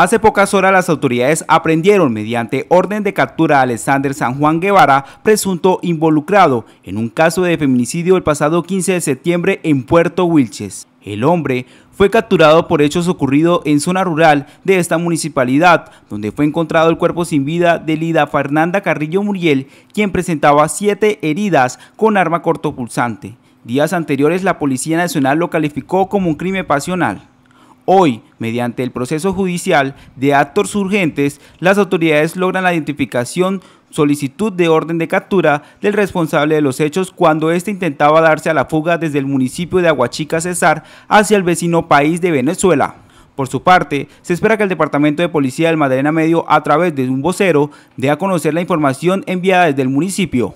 Hace pocas horas las autoridades aprendieron mediante orden de captura a Alexander San Juan Guevara, presunto involucrado en un caso de feminicidio el pasado 15 de septiembre en Puerto Wilches. El hombre fue capturado por hechos ocurridos en zona rural de esta municipalidad, donde fue encontrado el cuerpo sin vida de Lida Fernanda Carrillo Muriel, quien presentaba siete heridas con arma cortopulsante. Días anteriores la Policía Nacional lo calificó como un crimen pasional. Hoy, mediante el proceso judicial de actos urgentes, las autoridades logran la identificación solicitud de orden de captura del responsable de los hechos cuando éste intentaba darse a la fuga desde el municipio de Aguachica Cesar hacia el vecino país de Venezuela. Por su parte, se espera que el Departamento de Policía del Madrena Medio, a través de un vocero, dé a conocer la información enviada desde el municipio.